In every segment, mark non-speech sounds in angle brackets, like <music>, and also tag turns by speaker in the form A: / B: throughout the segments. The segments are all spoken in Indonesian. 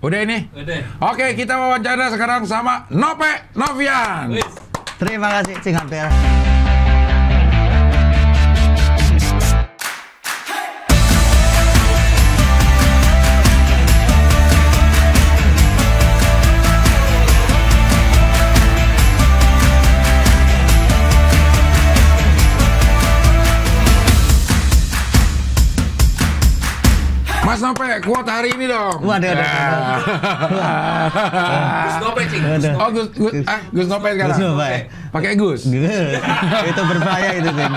A: Udah ini? Udah. Oke, kita wawancara sekarang sama Nope
B: Novian. Terima kasih Cing Hampir.
A: Mas Nope, kuat hari ini
B: dong. Waduh, waduh. Ya.
A: Gus Nope, Cing. Oh, Gus, Gus, ah, Gus
B: Nope sekarang. Gus Nope. Pakai Gus. itu berbahaya itu, Cing.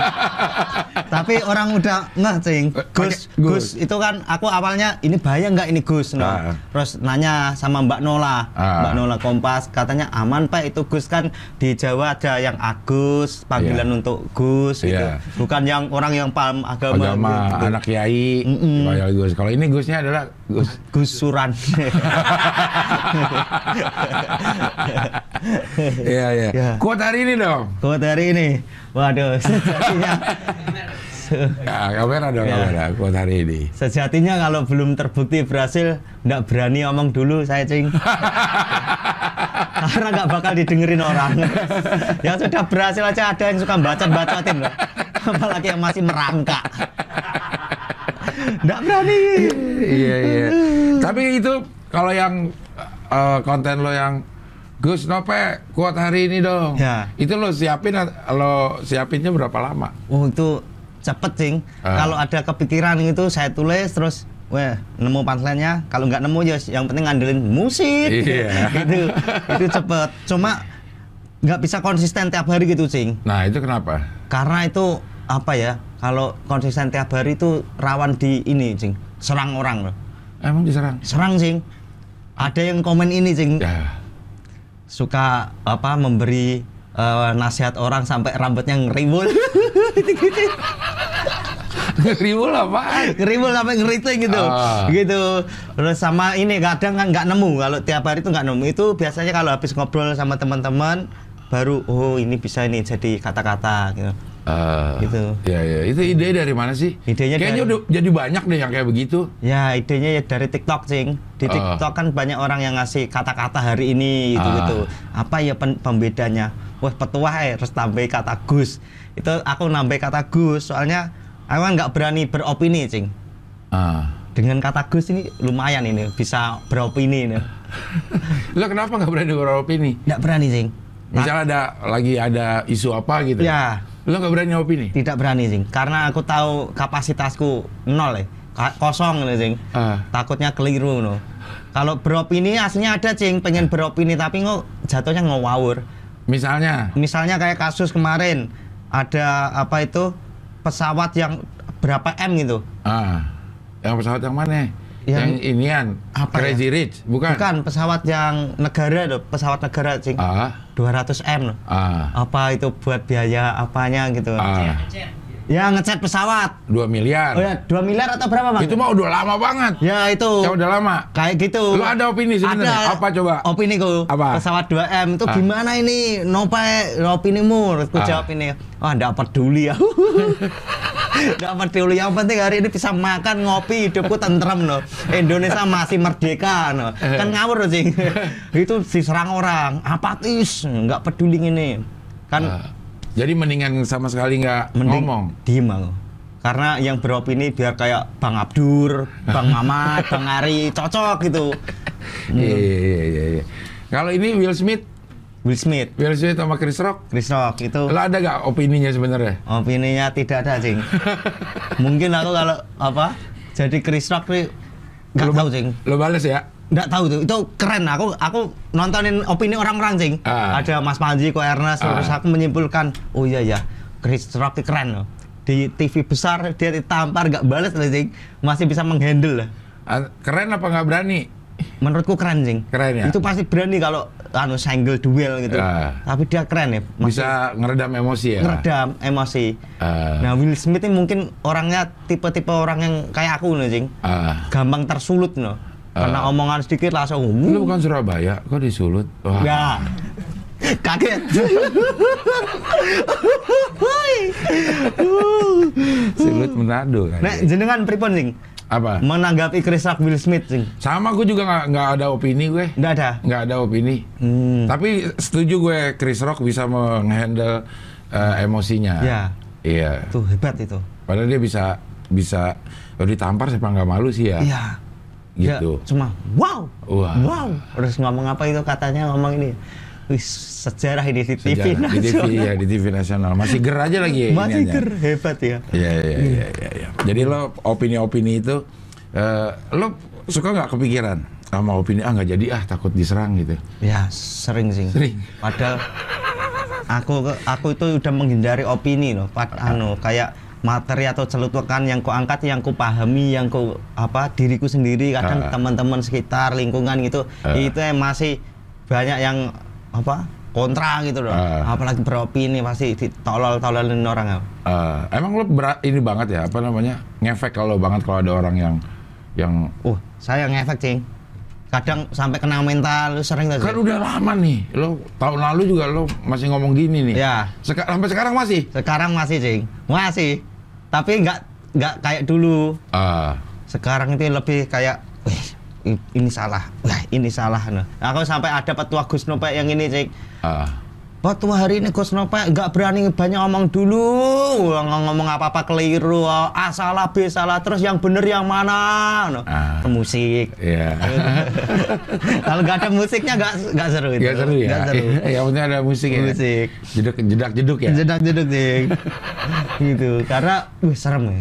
B: Tapi orang udah ngeh, Cing. Gus, Gus, itu kan aku awalnya ini bahaya nggak ini Gus, no. Nah, ah. Terus nanya sama Mbak Nola, ah. Mbak Nola Kompas, katanya aman Pak itu Gus kan di Jawa ada yang Agus, panggilan iya. untuk Gus gitu. Iya. Bukan yang orang yang paham agama. Agama, gitu.
A: anak kiai. Kalau ini ini Gusnya adalah Gus
B: Gusuran.
A: <laughs> ya iya. Ya.
B: Kuat hari ini dong. Kuat hari ini. Waduh, <laughs> sejatinya. ya,
A: kamera dong ya. kamera
B: kuat hari ini. Sejatinya kalau belum terbukti berhasil, nggak berani omong dulu saya cing. Karena nggak bakal didengerin orang. <laughs> yang sudah berhasil aja ada yang suka baca bacotin loh. Apalagi yang masih merangkak.
A: Nggak berani. Iya iya. Tapi itu kalau yang uh, konten lo yang Gus Nope kuat hari ini dong. Ya. Itu lo siapin lo siapinnya berapa lama?
B: Oh itu cepet sih. Ah. Uh. Kalau ada kepikiran gitu saya tulis terus weh nemu panselnya. Kalau nggak nemu ya yang penting ngandelin musik. Iya. <laughs> gitu. itu cepet. Cuma nggak bisa konsisten tiap hari gitu, Cing. Nah, itu kenapa? Karena itu apa ya kalau konsisten tiap hari itu rawan di ini sing serang orang loh emang diserang serang sing ada yang komen ini sing ya. suka apa memberi uh, nasihat orang sampai rambutnya ngeribul <laughs> ngeribul apa ngeribul sampai ngeriting gitu uh. gitu terus sama ini kadang kan nggak nemu kalau tiap hari itu nggak nemu itu biasanya kalau habis ngobrol sama teman-teman baru oh ini bisa ini jadi kata-kata gitu
A: Uh, gitu. Ya ya, itu
B: ide dari mana sih? Idenya kayaknya dari, udah jadi banyak deh yang kayak begitu. Ya, idenya ya dari TikTok, Cing. Di ah. TikTok uh, kan banyak orang yang ngasih kata-kata hari ini gitu-gitu. Ah. Gitu. Apa ya pembedanya? Wah, petuah eh terus tambah kata Gus. Itu aku nambah kata Gus, soalnya aku kan nggak berani beropini, Cing. Uh, Dengan kata Gus ini lumayan ini bisa beropini ini. Lo <laughs> kenapa nggak berani beropini? Nggak berani, Cing. Misalnya ada lagi ada isu apa gitu. Ya, Lo nggak berani opini? Tidak berani, Jing. Karena aku tahu kapasitasku nol, ya. Ka kosong, ya, Jing. Uh. Ah. Takutnya keliru, no. Kalau beropini aslinya ada, cing Pengen beropini, tapi kok jatuhnya ngawur. Misalnya? Misalnya kayak kasus kemarin. Ada apa itu, pesawat yang berapa M gitu. Ah, uh. yang pesawat yang mana? yang, yang inian apa Crazy ya? Rich bukan bukan pesawat yang negara loh pesawat negara cing ah. 200 m loh ah. apa itu buat biaya apanya gitu ah. Ya ngecat pesawat. 2 miliar. Oh ya, 2 miliar atau berapa, Bang? Itu mah udah lama banget. Ya itu. Ya udah lama. Kayak gitu. Lu ada opini sebenarnya? Apa coba? Opini ku. Apa? Pesawat 2M itu ah. gimana ini? Nopai opini mu. Ku ah. jawab ini. Ah, oh, enggak peduli ya. Gak <laughs> peduli yang penting hari ini bisa makan ngopi hidupku tentrem loh. Indonesia masih merdeka loh. Eh. Kan ngawur sih. <laughs> Itu diserang orang apatis nggak peduli ini kan ah. Jadi mendingan sama sekali nggak ngomong. Diem Karena yang beropini biar kayak Bang Abdur, Bang Mamat, <laughs> Bang Ari cocok gitu. Iya, iya iya iya iya. Kalau ini Will Smith Will Smith. Will Smith sama Chris Rock. Chris Rock itu. Lah ada gak opininya sebenarnya? Opininya tidak ada, Cing. <laughs> Mungkin aku kalau apa? Jadi Chris Rock nih gak tahu, Cing. Lo bales ya? Nggak tahu tuh. Itu keren. Aku aku nontonin opini orang-orang sing. Uh. Ah. Ada Mas Panji, Ko Ernest, uh. terus aku menyimpulkan, oh iya ya, Chris Rock keren loh. Di TV besar dia ditampar nggak balas lah sing. Masih bisa menghandle lah. Uh, keren apa nggak berani? menurutku keren sing. Keren ya. Itu pasti berani kalau anu single duel gitu. Uh, Tapi dia keren ya. Masih bisa ngeredam emosi ya. Ngeredam emosi. Uh, nah Will Smith ini mungkin orangnya tipe-tipe orang yang kayak aku nih sing. Uh, gampang tersulut no. Kena eh. omongan sedikit langsung umum. Lu bukan Surabaya, kok disulut? Wah. Ya. Kaget. Sulut menado kan. Nek jenengan pripun sing? Apa? Menanggapi Chris Rock Will Smith sing. Sama
A: gue juga nggak nggak ada opini gue. Nggak ada. Nggak ada opini. Hmm. Tapi setuju gue Chris Rock bisa menghandle uh, emosinya. Iya. Iya.
B: Tuh hebat itu.
A: Padahal dia bisa bisa ditampar siapa nggak malu sih ya. Iya Ya, gitu. Ya, cuma wow, wow, wow.
B: Terus ngomong apa itu katanya ngomong ini. Wih, sejarah ini di TV nasional. Iya, di TV ya,
A: di TV nasional. Masih ger aja lagi ya. Masih ini ger, hebat ya. Iya, iya, iya, iya. Ya. Jadi lo opini-opini itu, uh, lo suka nggak kepikiran
B: sama opini, ah nggak jadi ah takut diserang gitu? Ya, sering sih. Sering. Padahal aku aku itu udah menghindari opini loh. Pat, anu kayak materi atau celutukan yang ku angkat yang ku pahami yang ku apa diriku sendiri kadang uh, teman-teman sekitar lingkungan gitu uh, itu yang masih banyak yang apa kontra gitu loh uh, apalagi beropini pasti ditolol-tololin orang uh, emang lo berat ini
A: banget ya apa namanya ngefek kalau banget kalau ada orang yang yang uh saya ngefek cing
B: kadang sampai kena mental lu sering tadi. Kan udah lama nih. lo tahun lalu juga lo masih ngomong gini nih. Ya. Seka sampai sekarang masih? Sekarang masih, Cing. Masih tapi nggak nggak kayak dulu uh. sekarang itu lebih kayak ini salah ini salah nah aku sampai ada petua Gus Nopek yang ini cek uh. Ah waktu hari ini Gus Nopa nggak berani banyak ngomong dulu ngomong, ngomong apa apa keliru a salah b salah terus yang bener yang mana no. Nah, ah, ke musik iya. <laughs> kalau nggak ada musiknya nggak nggak seru itu nggak seru ya gak seru. <laughs> ya maksudnya ada musik ya musik jeduk jedak jeduk ya jedak jeduk sih <laughs> gitu karena wih serem ya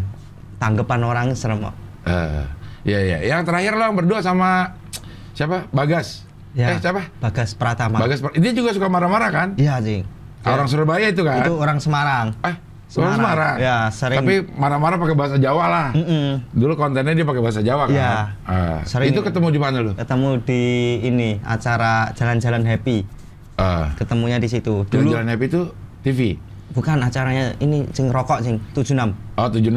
B: tanggapan orang serem kok uh, ya ya yang terakhir lo berdua sama
A: siapa bagas Ya. Eh siapa?
B: Bagas Pratama.
A: Bagas Pratama. Ini juga suka marah-marah kan? Iya, anjing. Ya. Orang iya. Surabaya itu kan? Itu orang Semarang. Eh, Semarang. Semarang. Ya, sering. Tapi marah-marah pakai bahasa Jawa lah.
B: Mm -mm. Dulu kontennya dia pakai bahasa Jawa kan? Iya. Uh, sering. Itu ketemu di mana lu? Ketemu di ini, acara Jalan-Jalan Happy. Uh, Ketemunya di situ. Dulu Jalan-Jalan Happy itu TV? Bukan, acaranya ini sing rokok sing 76. Oh, 76.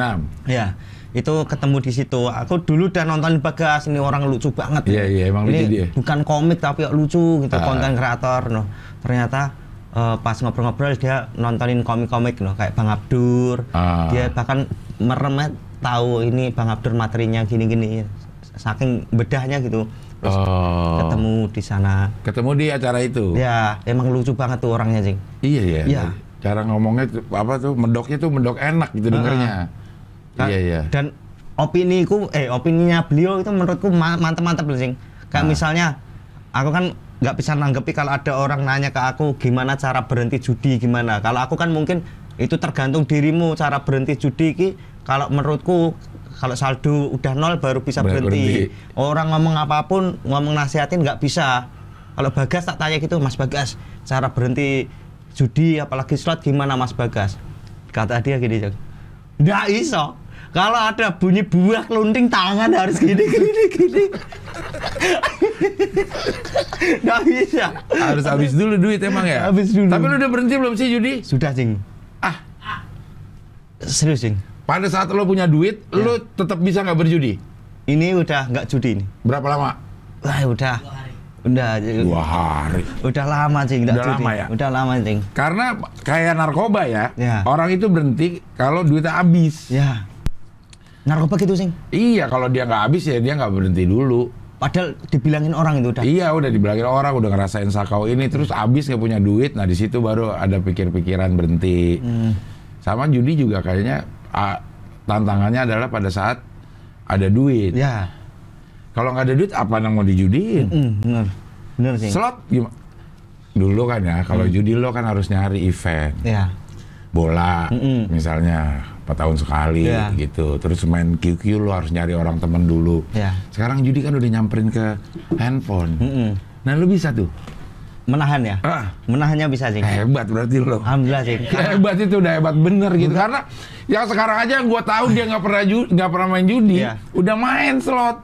B: Iya itu ketemu di situ. Aku dulu udah nonton Bagas, ini orang lucu banget. Iya, yeah, iya, yeah, emang ini lucu dia. Bukan komik tapi lucu gitu, konten ah. konten kreator. No. Ternyata uh, pas ngobrol-ngobrol dia nontonin komik-komik no, kayak Bang Abdur. Uh. Dia bahkan meremet eh, tahu ini Bang Abdur materinya gini-gini. Saking bedahnya gitu. Terus oh. ketemu di sana. Ketemu di acara itu. Ya, emang lucu banget tuh orangnya, sih. Iya, iya. Ya. Cara ngomongnya apa tuh mendoknya tuh mendok enak gitu uh -huh. dengernya Kan? Iya, iya. Dan opini ku eh opininya beliau itu menurutku mantep-mantep loh sing. Kayak nah. misalnya aku kan nggak bisa nanggepi kalau ada orang nanya ke aku gimana cara berhenti judi gimana. Kalau aku kan mungkin itu tergantung dirimu cara berhenti judi ki kalau menurutku kalau saldo udah nol baru bisa berhenti. Orang ngomong apapun, ngomong nasihatin nggak bisa. Kalau Bagas tak tanya gitu, Mas Bagas, cara berhenti judi apalagi slot gimana Mas Bagas? Kata dia gini, Cok. Nggak iso. Kalau ada bunyi buah kelunting tangan harus gini gini gini. Nggak bisa.
A: Harus habis dulu duit emang ya. Habis dulu. Tapi lu udah berhenti belum sih judi? Sudah cing. Ah. Serius cing. Pada saat
B: lo punya duit, ya. lo tetap bisa nggak berjudi? Ini udah nggak judi ini. Berapa lama? Wah udah. Udah. Dua hari. Udah lama cing. Udah judi. lama ya. Udah
A: lama cing. Karena kayak narkoba ya. ya. Orang itu berhenti kalau duitnya habis. Ya.
B: Narkoba gitu sing?
A: Iya, kalau dia nggak habis ya dia nggak berhenti dulu. Padahal
B: dibilangin orang itu udah.
A: Iya, udah dibilangin orang, udah ngerasain sakau ini, terus hmm. habis nggak punya duit, nah di situ baru ada pikir-pikiran berhenti. Hmm. Sama judi juga kayaknya a, tantangannya adalah pada saat ada duit. Ya. Kalau nggak ada duit, apa yang mau dijudiin? Hmm, bener, bener sih. Slot gimana? Dulu kan ya, kalau hmm. judi lo kan harus nyari event. Ya. Bola, mm misalnya 4 tahun sekali yeah. gitu terus main QQ lo harus nyari orang temen dulu yeah. sekarang Judi kan udah nyamperin ke handphone mm -hmm. nah lu bisa tuh menahan ya ah. menahannya bisa sih hebat berarti lo alhamdulillah sih hebat itu udah hebat bener gitu Bukan. karena yang sekarang aja gue tahu dia nggak pernah nggak pernah main judi yeah. udah main slot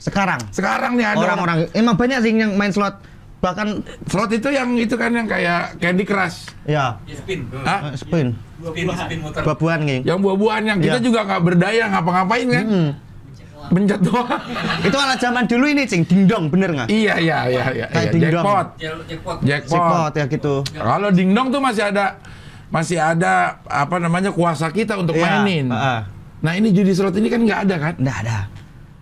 A: sekarang sekarang nih ada orang-orang emang banyak sih yang main slot bahkan slot itu yang itu kan yang kayak Candy Crush.
B: Ya. Yeah. Spin. ah Spin. Buah-buahan, nih, Yang buah-buahan yang yeah. kita ya. juga nggak berdaya ngapa-ngapain kan. Mm Pencet doang. <laughs> itu alat zaman dulu ini, Cing. Dingdong, bener nggak? Iya, iya, iya, iya. Kayak iya. Jackpot. Jackpot. Jackpot. Jackpot ya gitu.
A: Kalau dingdong tuh masih ada masih ada apa namanya kuasa kita untuk yeah. mainin. Uh
B: -uh. Nah, ini judi slot ini kan nggak ada kan? Nggak ada.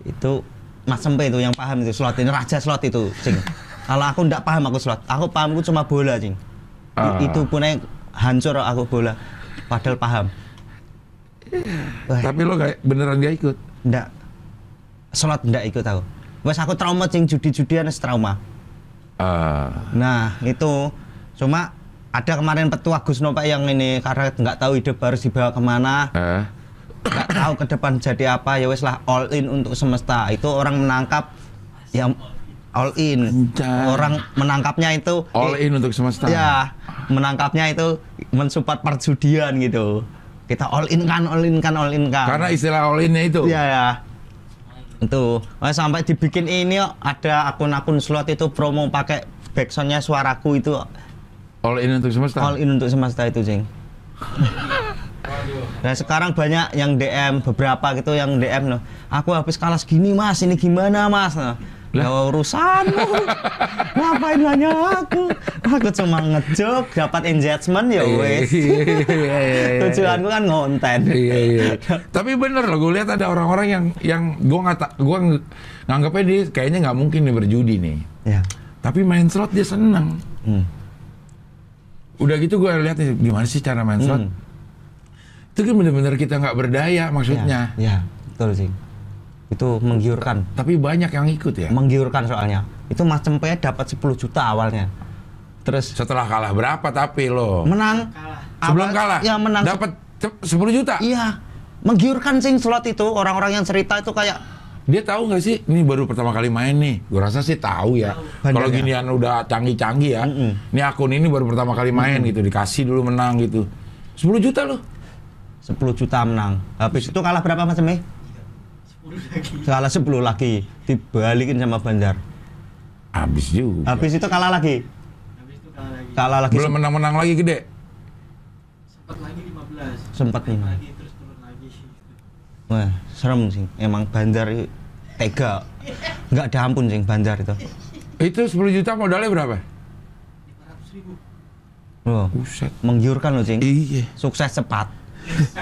B: Itu Mas Sempe itu yang paham itu slot ini raja slot itu, Cing. <laughs> Kalau aku ndak paham aku slot. Aku paham aku cuma bola, Cing. Uh. Itu pun hancur aku bola. Padahal paham. Wah. Tapi lo gak beneran gak ikut? Ndak. Slot ndak ikut aku. Wes aku trauma cing judi-judian trauma. Uh. Nah, itu cuma ada kemarin petua Gus Nopak yang ini karena nggak tahu ide baru dibawa kemana. Uh nggak tahu ke depan jadi apa ya wes lah all in untuk semesta itu orang menangkap yang all in. Anjay. Orang menangkapnya itu all in untuk semesta. Ya, menangkapnya itu mensupport perjudian gitu. Kita all in kan, all in kan, all in kan. Karena istilah all innya itu. Iya ya. Itu sampai dibikin ini ada akun-akun slot itu promo pakai backsoundnya suaraku itu. All in untuk semesta. All in untuk semesta itu, jeng. Nah sekarang banyak yang DM beberapa gitu yang DM loh. Aku habis kalah segini mas, ini gimana mas? Nah, Ya urusanmu. <laughs> Ngapain nanya aku? Aku cuma ngejok, dapat engagement ya iya, wes. Iya, iya, Tujuanku kan ngonten. Iya iya.
A: <laughs> Tapi bener loh, gue lihat ada orang-orang yang yang gue ngata gue nganggapnya dia kayaknya nggak mungkin nih berjudi nih. Ya. Tapi main slot dia seneng. Hmm. Udah gitu gue lihat nih gimana sih cara main slot. Hmm. Itu kan bener-bener kita nggak
B: berdaya maksudnya. Iya, ya, betul sih itu menggiurkan. Tapi banyak yang ikut ya? Menggiurkan soalnya. Itu Mas Cempe dapat 10 juta awalnya. Terus setelah kalah berapa tapi lo? Menang. Kalah. Sebelum apa, kalah. Ya menang. Dapat 10 juta. Iya. Menggiurkan sing slot itu orang-orang yang cerita itu kayak
A: dia tahu nggak sih ini baru pertama kali main nih gue rasa sih tahu ya kalau ya? ginian udah canggih-canggih ya mm -mm. ini akun ini baru pertama
B: kali main mm -mm. gitu dikasih dulu menang gitu 10 juta loh 10 juta menang habis itu kalah berapa mas cempe kalah 10 lagi dibalikin sama Banjar, habis juga habis itu kalah lagi habis itu kalah lagi kalah lagi belum menang-menang lagi gede sempat lagi 15 sempat nih lagi wah serem sih emang Banjar tega nggak ada ampun sih Banjar itu itu 10 juta modalnya berapa? 500 ribu Loh, Buset. menggiurkan loh, Cing. Iya. Sukses cepat. <laughs>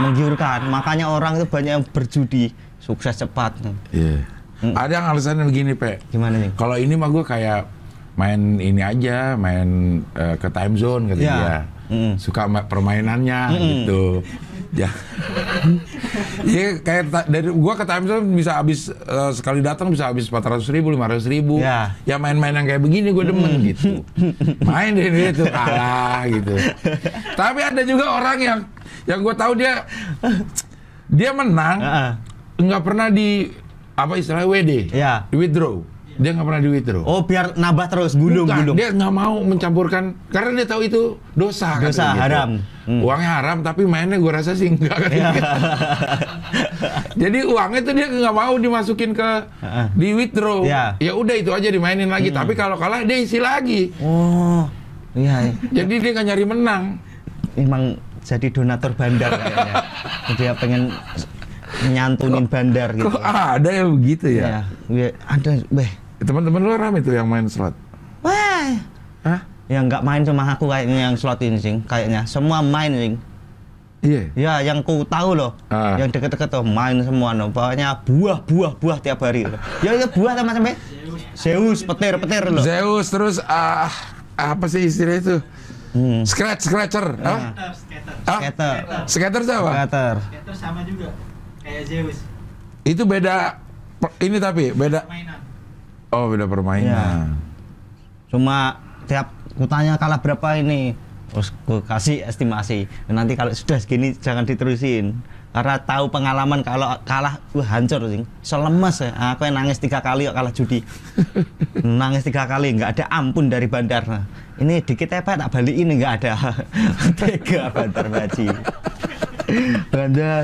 B: menggiurkan makanya orang itu banyak yang berjudi sukses cepat yeah. Mm. ada yang alasannya
A: begini Pak. gimana nih kalau ini mah gue kayak main ini aja main uh, ke time zone gitu yeah. ya mm. suka permainannya mm. gitu ya Iya <laughs> kayak dari gua ke time zone bisa habis uh, sekali datang bisa habis ratus ribu, ratus ribu. Ya, ya main-main yang kayak begini gue demen mm. gitu. <laughs> Main ini itu kalah gitu. <laughs> Tapi ada juga orang yang yang gue tahu dia dia menang, nggak uh -uh. pernah di apa istilahnya WD, ya. di withdraw. Dia nggak pernah di withdraw. Oh, biar nabah terus gulung Bukan, gulung. Dia nggak mau mencampurkan karena dia tahu itu dosa. Dosa gitu. haram. Gitu. Hmm. Uangnya haram tapi mainnya gue rasa sih enggak. ya. <laughs> Jadi uangnya tuh dia nggak mau dimasukin ke uh-uh. di withdraw. ya. Ya udah itu aja dimainin lagi. Hmm. Tapi kalau kalah dia isi lagi. Oh,
B: iya. iya. Jadi dia nggak nyari menang. Emang jadi donatur bandar kayaknya. Dia ya pengen nyantunin bandar gitu. Kok ada yang begitu ya? Iya, iya ada, weh. Teman-teman lu rame tuh yang main slot. Wah. Hah? Yang nggak main cuma aku kayaknya yang slot ini sing, kayaknya semua main sing. Iya. Yeah. Ya, yang ku tahu loh. Ah. Yang deket-deket tuh main semua loh. Pokoknya buah, buah, buah tiap hari. Loh. Ya itu ya, buah sama sampai Zeus, petir, petir loh. Zeus terus ah, ah apa sih istilah itu?
A: Hmm. Scratch, scratcher. Hmm. ah, Apa? Skater. Ah? Skater. Skater siapa? Skater.
B: Skater sama juga. Kayak Zeus.
A: Itu beda ini tapi beda permainan.
B: Oh, beda permainan. Ya. Cuma tiap kutanya kalah berapa ini? Terus gue kasih estimasi. Nanti kalau sudah segini jangan diterusin karena tahu pengalaman kalau kalah wah hancur so selemes ya aku yang nangis tiga kali kok kalah judi <laughs> nangis tiga kali nggak ada ampun dari bandar ini dikit apa ya, tak balik ini nggak ada <laughs> tega bandar baji bandar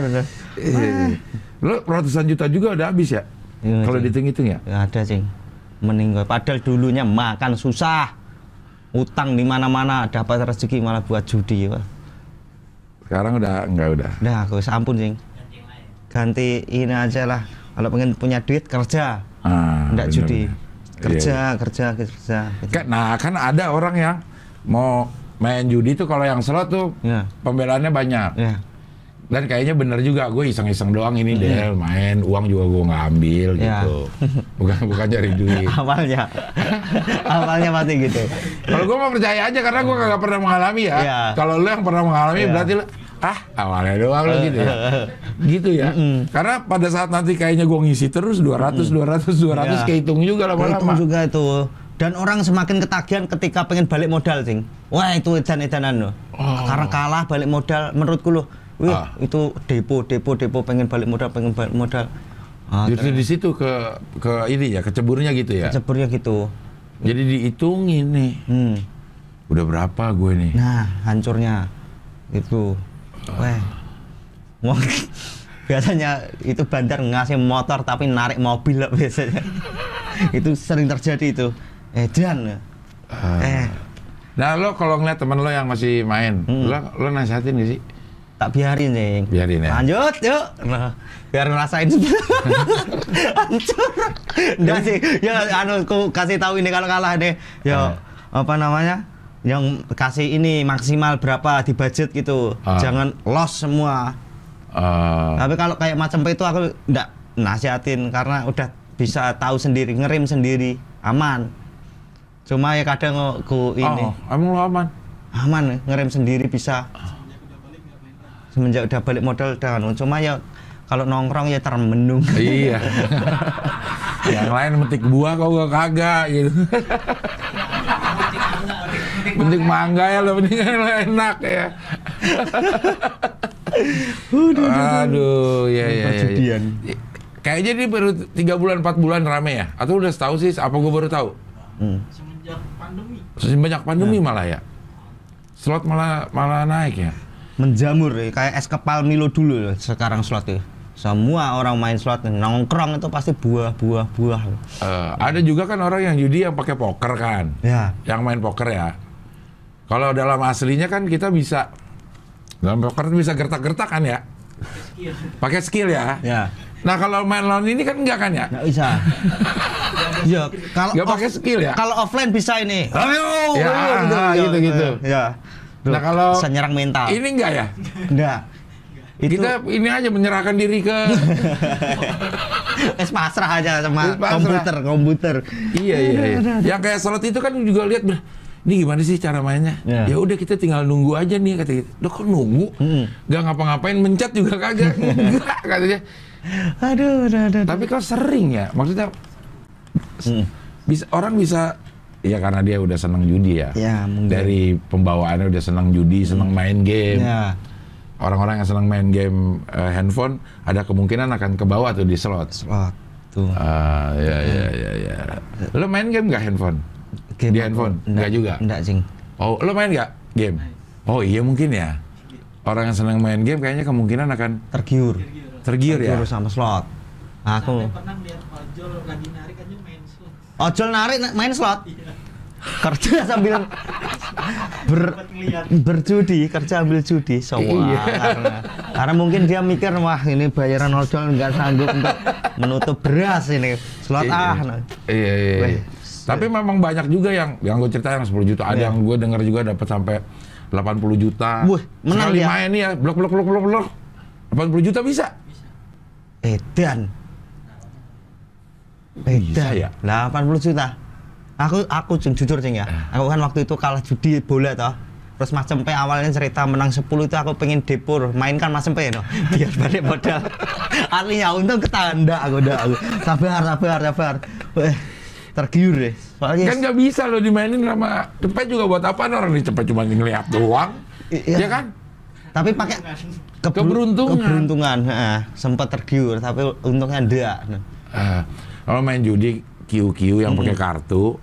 B: iya, iya. lo ratusan juta juga udah habis ya, iya, kalau dihitung-hitung ya? Gak ada sih meninggal padahal dulunya makan susah utang di mana-mana dapat rezeki malah buat judi wah. Sekarang udah enggak udah. nah aku sampun sing. Ganti ini aja lah. Kalau pengen punya duit kerja.
A: Ah, enggak judi. Kerja,
B: iya, iya, kerja, kerja, kerja. Kan, nah, kan ada orang yang mau
A: main judi tuh kalau yang slot tuh yeah. pembelaannya banyak. Yeah dan kayaknya bener juga gue iseng-iseng doang ini hmm. main uang juga gue nggak ambil ya. gitu bukan bukan cari duit <laughs> awalnya awalnya pasti gitu kalau gue mau percaya aja karena gue kagak pernah mengalami ya, ya. kalau lo yang pernah mengalami ya. berarti lo ah awalnya doang lo gitu ya
B: gitu ya mm -mm. karena pada saat nanti kayaknya gue ngisi terus 200 200 200 ratus ya. kehitung juga lama-lama kehitung juga itu dan orang semakin ketagihan ketika pengen balik modal sing wah itu edan-edanan loh oh. karena kalah balik modal menurutku loh Wih, ah. itu depo, depo, depo pengen balik modal, pengen balik modal. Ah, jadi di situ ke ke ini ya, keceburnya gitu ya. Keceburnya gitu. Jadi dihitungin nih.
A: Hmm. Udah berapa
B: gue nih? Nah, hancurnya itu. ah. Weh. <laughs> biasanya itu bandar ngasih motor tapi narik mobil lah biasanya. <laughs> itu sering terjadi itu. Eh, Dan. ah. Eh. Nah, lo kalau
A: ngeliat temen lo yang masih main, hmm. lo lo nasihatin gak sih? tak biarin nih biarin ya lanjut
B: yuk nah biar ngerasain <laughs> hancur enggak sih ya anu ku kasih tahu ini kalau kalah deh ya eh. apa namanya yang kasih ini maksimal berapa di budget gitu uh. jangan loss semua uh. tapi kalau kayak macam itu aku enggak nasihatin karena udah bisa tahu sendiri ngerim sendiri aman cuma ya kadang aku oh, ini oh, aman aman ngerem sendiri bisa ah semenjak udah balik modal udah anu. cuma ya kalau nongkrong ya termenung iya <laughs> yang lain metik buah kok gak kagak gitu metik mangga
A: ya lo mending enak ya Udah, aduh, ya ya, ya, ya. Kayaknya ini baru tiga bulan empat bulan rame ya? Atau udah tahu sih? Apa gue baru tahu?
B: Hmm. Semenjak
A: pandemi. Semenjak pandemi ya. malah ya.
B: Slot malah malah naik ya menjamur ya. kayak es kepal Milo dulu loh, ya, sekarang slot ya semua orang main slot ya. nongkrong itu pasti buah buah buah uh, ada juga kan orang yang judi yang pakai poker kan ya yang main poker ya
A: kalau dalam aslinya kan kita bisa dalam poker bisa gertak-gertak kan ya pakai skill ya. ya. Nah kalau main lawan ini kan enggak kan ya? Nggak bisa.
B: ya kalau pakai skill ya. Kalau offline bisa ini. Ayo, ya, ayo, gitu, gitu, gitu. Ya
A: nah kalau senyerang mental. Ini enggak ya?
B: Enggak. Itu... Kita ini aja menyerahkan diri ke <laughs> es pasrah aja sama pasrah. komputer, komputer. Iya iya. iya. Yang
A: kayak salat itu kan juga lihat ini gimana sih cara mainnya? Iya. Ya udah kita tinggal nunggu aja nih kata gitu. Loh kok nunggu? Hmm. Gak ngapa-ngapain, mencet juga kagak. Enggak <laughs> katanya. Aduh, aduh, aduh. Tapi kau sering ya? Maksudnya hmm. bisa orang bisa Iya karena dia udah senang judi ya. ya Dari pembawaannya udah senang judi, senang hmm. main game. Ya. Orang-orang yang senang main game uh, handphone ada kemungkinan akan ke bawah tuh di slot. Slot. Tuh. Ah, ya ya hmm. ya ya. Lo main game nggak handphone? Game di handphone? Nggak juga. Enggak, sing. Oh, lo main nggak game? Oh iya mungkin ya. Orang yang senang main game kayaknya kemungkinan akan tergiur.
B: Tergiur, ya. Tergiur sama slot. Aku. Sampai pernah lihat ojol lagi narik aja main slot. Ojol narik main slot. Iya kerja sambil ber, berjudi kerja ambil judi semua iya. karena, karena mungkin dia mikir wah ini bayaran ojol nggak sanggup untuk menutup beras ini slot iya, ah nah.
A: iya iya, iya. tapi memang banyak juga yang yang gue cerita yang 10 juta ada iya. yang gue dengar juga dapat sampai 80 juta Wih, menang sekali dia. main ya blok blok blok blok blok 80 juta bisa
B: edan
A: Beda. bisa ya
B: 80 juta aku aku jujur cing ya eh. aku kan waktu itu kalah judi bola toh terus Mas Cempe awalnya cerita menang 10 itu aku pengen depur mainkan Mas Cempe ya <laughs> no? biar balik modal <laughs> artinya untung ketanda aku udah aku sabar sabar sabar Weh, tergiur deh soalnya kan
A: nggak bisa loh dimainin sama Cempe juga buat apa nah, orang di Cempe cuma
B: ngeliat doang iya. ya kan tapi pakai keber keberuntungan keberuntungan nah, sempat tergiur tapi untungnya enggak nah. Eh, uh, kalau main judi
A: kiu-kiu yang -hmm. pakai kartu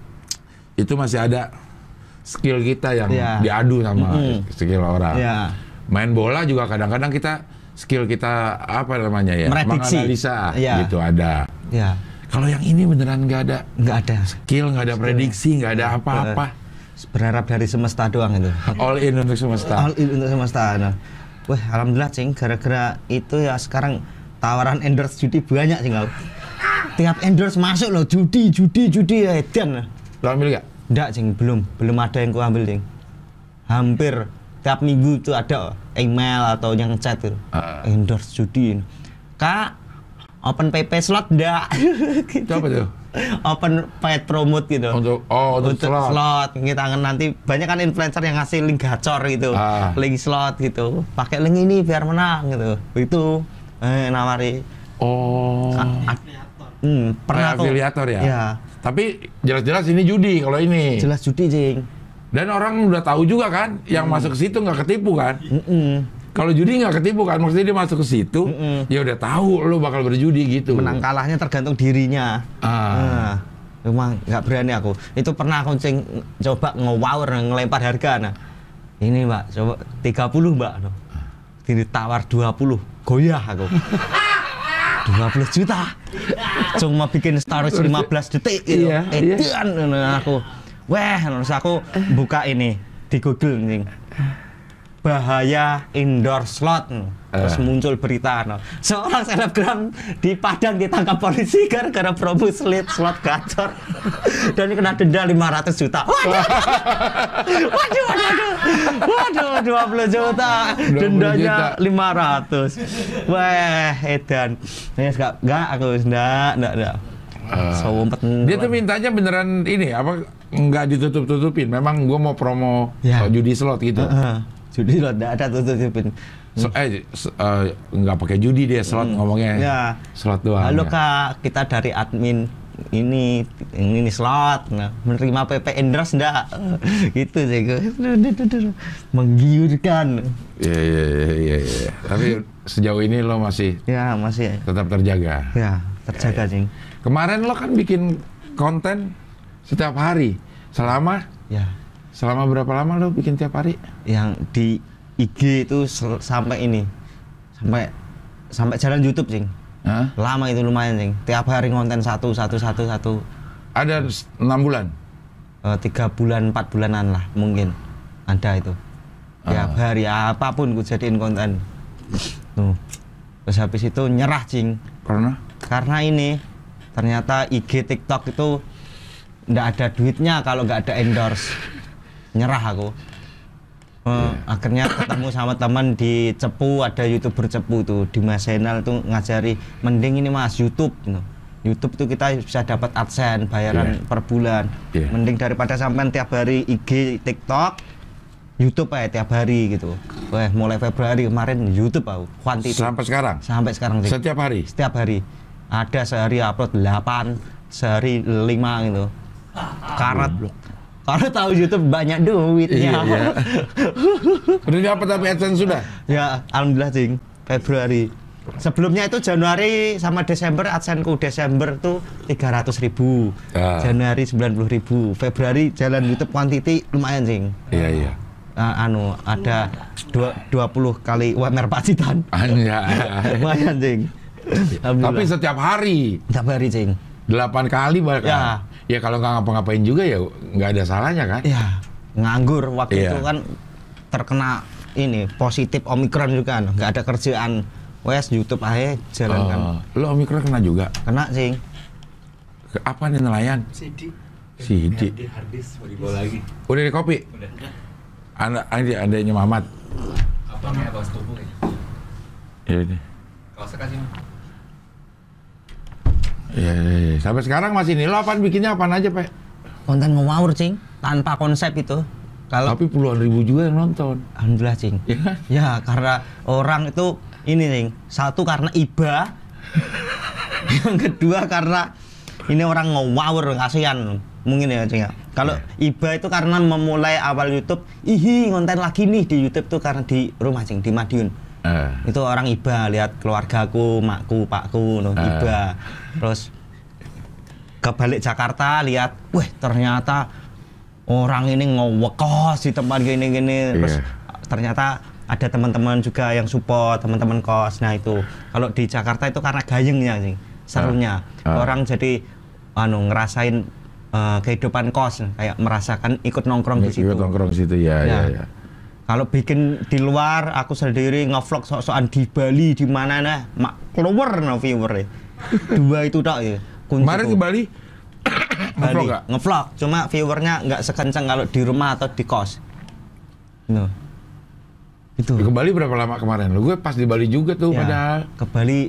A: itu masih ada skill kita yang yeah. diadu sama mm -hmm. skill orang. Yeah. Main bola juga kadang-kadang kita skill kita apa namanya ya Meretiksi. menganalisa yeah. gitu ada. Yeah. Kalau yang ini beneran nggak ada, nggak
B: ada skill, nggak ada prediksi,
A: nggak ada apa-apa.
B: Berharap dari semesta doang itu. All in untuk semesta. All in untuk semesta. Nah. Wah, alhamdulillah cing, gara-gara itu ya sekarang tawaran endorse judi banyak sih Tiap endorse masuk loh, judi, judi, judi ya edan. Lo ambil gak? Enggak, Jing. Belum. Belum ada yang ku ambil, Hampir tiap minggu itu ada email atau yang chat itu Uh. Endorse judi. Kak, open PP slot enggak? gitu. <laughs> apa tuh? open paid promote gitu. Untuk oh untuk, untuk slot. slot. Kita akan nanti banyak kan influencer yang ngasih link gacor gitu. uh. Link slot gitu. Pakai link ini biar menang gitu. Itu eh nawari. Oh. A, hmm, pernah tuh. ya. ya
A: tapi jelas-jelas ini judi kalau ini. Jelas judi, Jing. Dan orang udah tahu juga kan, yang hmm. masuk ke situ nggak ketipu kan? Mm -mm. Kalau judi nggak ketipu kan, maksudnya dia masuk ke situ, mm
B: -mm. ya udah tahu lo bakal berjudi gitu. Menang kalahnya tergantung dirinya. Ah. Nah, emang nggak berani aku. Itu pernah aku cing, coba ngewawur, ngelempar harga. Nah. Ini mbak, coba 30 mbak. Nah, tawar 20, goyah aku. <laughs> 20 juta cuma bikin stories 15 detik gitu iya, edian iya. aku weh terus aku buka ini di google nih bahaya indoor slot Terus eh. muncul berita no. seorang selebgram di Padang ditangkap polisi gara-gara promo slot slot gacor <laughs> dan kena denda 500 juta. <laughs> Waduh. waduh, waduh, waduh. Waduh, 20 juta. Dendanya 500. Wah, edan. ini enggak enggak aku enggak enggak enggak. Uh, so, dia
A: tuh mintanya beneran ini apa nggak ditutup tutupin memang gue mau promo ya. judi slot gitu uh, uh.
B: judi slot nggak ada tutup tutupin
A: So, eh uh, nggak pakai judi
B: dia slot hmm. ngomongnya. Ya.
A: Slot doang. Halo ya.
B: Kak, kita dari admin ini ini, ini slot nah, menerima pp Endros enggak <laughs> gitu gue. menggiurkan
A: iya, iya iya iya iya tapi sejauh ini lo masih ya masih tetap terjaga ya terjaga ya, ya. Jing. kemarin lo kan bikin konten setiap hari selama ya selama berapa lama lo bikin tiap
B: hari yang di IG itu sampai ini sampai sampai jalan YouTube sing Hah? lama itu lumayan sing tiap hari konten satu satu satu satu ada enam bulan eh, tiga bulan empat bulanan lah mungkin ada itu tiap ah. hari apapun gue jadiin konten tuh terus habis itu nyerah cing karena karena ini ternyata IG TikTok itu ndak ada duitnya kalau nggak ada endorse nyerah aku Iya. akhirnya ketemu sama teman di Cepu ada youtuber Cepu tuh di Mas Henal tuh ngajari mending ini Mas YouTube tuh. Gitu. YouTube tuh kita bisa dapat adsense bayaran yeah. per bulan yeah. mending daripada sampean tiap hari IG TikTok YouTube aja tiap hari gitu Wah, mulai Februari kemarin YouTube aku kuanti sampai sekarang sampai sekarang sih. setiap hari setiap hari ada sehari upload 8 sehari 5 gitu karat oh, karena tahu YouTube banyak duitnya. Iya. iya. <laughs> Udah dapat tapi AdSense sudah? Ya, alhamdulillah ting. Februari. Sebelumnya itu Januari sama Desember AdSense-ku Desember tuh 300 ribu ah. Januari 90 ribu Februari jalan YouTube quantity lumayan sing Iya iya uh, anu ada dua, 20 kali UMR Pacitan <laughs> iya, iya Lumayan sing Tapi setiap hari Setiap hari sing 8 kali bahkan ya ya kalau nggak ngapa-ngapain juga ya nggak ada salahnya kan ya nganggur waktu ya. itu kan terkena ini positif omikron juga kan. nggak ada kerjaan wes YouTube aja jalan uh, kan. oh, lo omikron kena juga kena sih apa nih nelayan
A: Sidi. Sidi. hardis lagi udah di kopi udah anak ada ada apa nih bos tubuh ya ini kalau sekarang Iya, iya, iya, Sampai sekarang masih ini. Lo apa
B: bikinnya apa aja, Pak? Konten ngawur Cing. Tanpa konsep itu. Kalau Tapi puluhan ribu juga yang nonton. Alhamdulillah, Cing. Ya, ya karena orang itu ini, Cing. Satu karena iba. <laughs> yang kedua karena ini orang ngawur, kasihan. Mungkin ya, Cing. Ya. Kalau yeah. iba itu karena memulai awal YouTube, ihi konten lagi nih di YouTube tuh karena di rumah, Cing, di Madiun uh. itu orang iba lihat keluargaku makku pakku no, uh. Eh. iba terus ke balik Jakarta lihat wah ternyata orang ini ngowekos di tempat gini-gini terus iya. ternyata ada teman-teman juga yang support teman-teman kos nah itu kalau di Jakarta itu karena gayengnya sih serunya uh. Uh. orang jadi anu ngerasain uh, kehidupan kos kayak merasakan ikut nongkrong di situ ikut
A: nongkrong di situ ya ya, ya. ya
B: kalau bikin di luar aku sendiri ngevlog so soal di Bali di mana nah mak keluar no viewer e. dua itu tak ya kemarin ke Bali ngevlog nggak ngevlog cuma viewernya nggak sekencang kalau di rumah atau di kos
A: no itu ke Bali berapa lama kemarin lu gue pas di Bali juga tuh ya, padahal ke
B: Bali